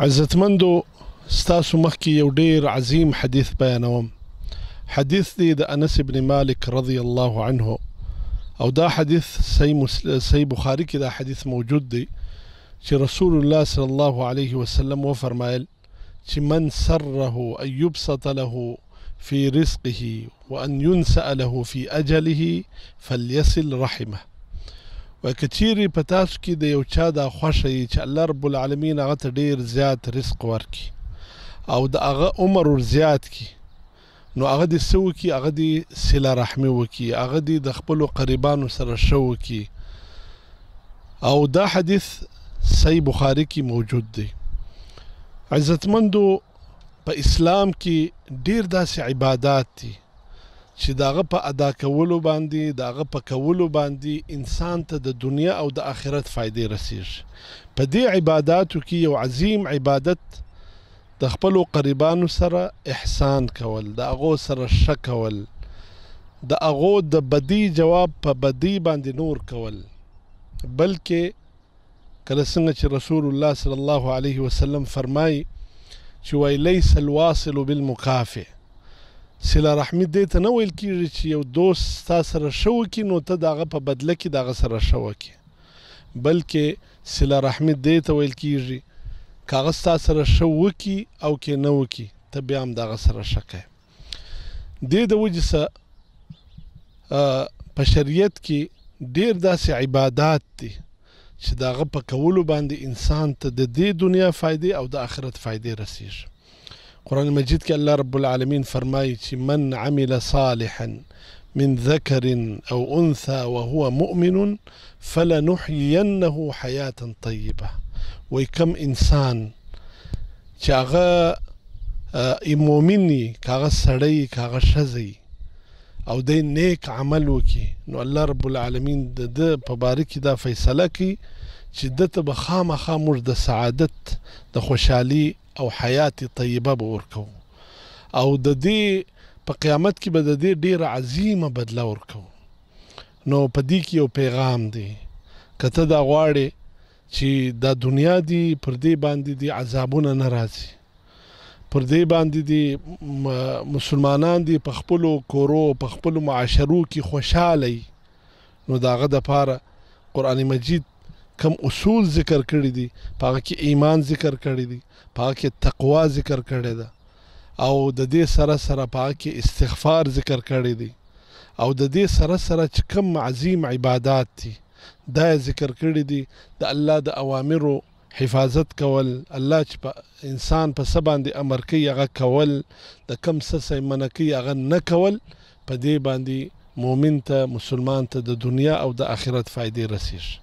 عزت مندو ستاسو مخکې یو ډیر عظیم حدیث بیانوم حدیث دی د انس ابن مالک رضی الله عنه او دا حدیث صحیح مسل... صحیح بخاری کې دا حدیث موجود دی چې رسول الله صلی الله علیه وسلم وفرمایل چې من سره ان یبسط له في رزقه وان ينسأ له في اجله فليصل رحمه و کچيري په تاسو کې د یو چا د خوښه یي چې الله رب العالمین هغه ته ډیر زیات رزق ورکي او د هغه عمر ور زیات کی نو هغه د سو کی هغه د صله رحمي وکي هغه د خپل قربانو سره شو کی او دا حدیث صحیح بخاری کې موجود دی عزتمندو په اسلام کې ډیر داسې عبادت دي چې داغه په ادا کولو باندې داغه په کولو باندې انسان ته د دنیا او د آخرت فائدې رسیږي په دې عبادتو کې یو عظیم عبادت د خپل قربانو سره احسان کول د اغو سره شکول د اغو د بدی جواب په بدی باندې نور کول بلکې کله څنګه چې رسول الله صلی الله علیه وسلم فرمایي چې وای ليس الواصل بالمكافئ سلا رحمی دې ته نه ویل کیږي چې یو دوست تا سره شو کی نو ته داغه په بدله کې داغه سره شو کی بلکې سلا رحمی دې ته ویل کیږي کاغذ تا سره شو کی او کې نه وکی ته بیا هم داغه سره شکه دې د وجه سره په شریعت کې ډیر داسې عبادت دي چې داغه په کولو باندې انسان ته د دې دنیا فائدې او د آخرت فائدې رسیږي قرآن مجید کې الله رب العالمین فرمایي چې من عمل صالحا من ذكر أو أنثى وهو مؤمن فلنحيينه حياة طيبة ويكم إنسان چې هغه مؤمن وي که هغه سړی که هغه ښځه او د نیک عمل وکي نو الله رب العالمین د په بارکی دا فیصله کوي چې د ته بخامخه موږ د سعادت د خوشحالي او حیات طیبه به ورکو او د دې په قیامت کې به د دې ډیره عظیمه بدله ورکو نو په دې کې یو پیغام دی کته دا غواړي چې دا دنیا دی پر دې باندې دی عذابونه ناراضي پر دې باندې دي مسلمانان دي په خپل کورو په خپل معاشرو کې خوشاله نو داغه د پاره قران مجید کم اصول ذکر کړی دي پاګه کې ایمان ذکر کړی دي پاګه کې تقوا ذکر کړی ده او د دې سره سره پاګه کې استغفار ذکر کړی دي او د دې سره سره چې کم عظیم عبادت دي دا ذکر کړی دي د الله د اوامرو حفاظت کول الله چې په انسان په سبا باندې امر کوي هغه کول د کم څه سیمنه کوي هغه نه کول په دې باندې مؤمن ته مسلمان ته د دنیا او د آخرت فائدې رسیږي